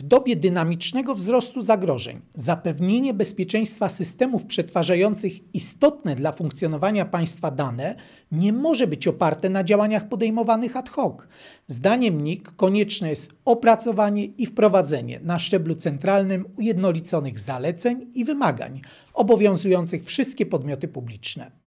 W dobie dynamicznego wzrostu zagrożeń zapewnienie bezpieczeństwa systemów przetwarzających istotne dla funkcjonowania państwa dane nie może być oparte na działaniach podejmowanych ad hoc. Zdaniem NIK konieczne jest opracowanie i wprowadzenie na szczeblu centralnym ujednoliconych zaleceń i wymagań obowiązujących wszystkie podmioty publiczne.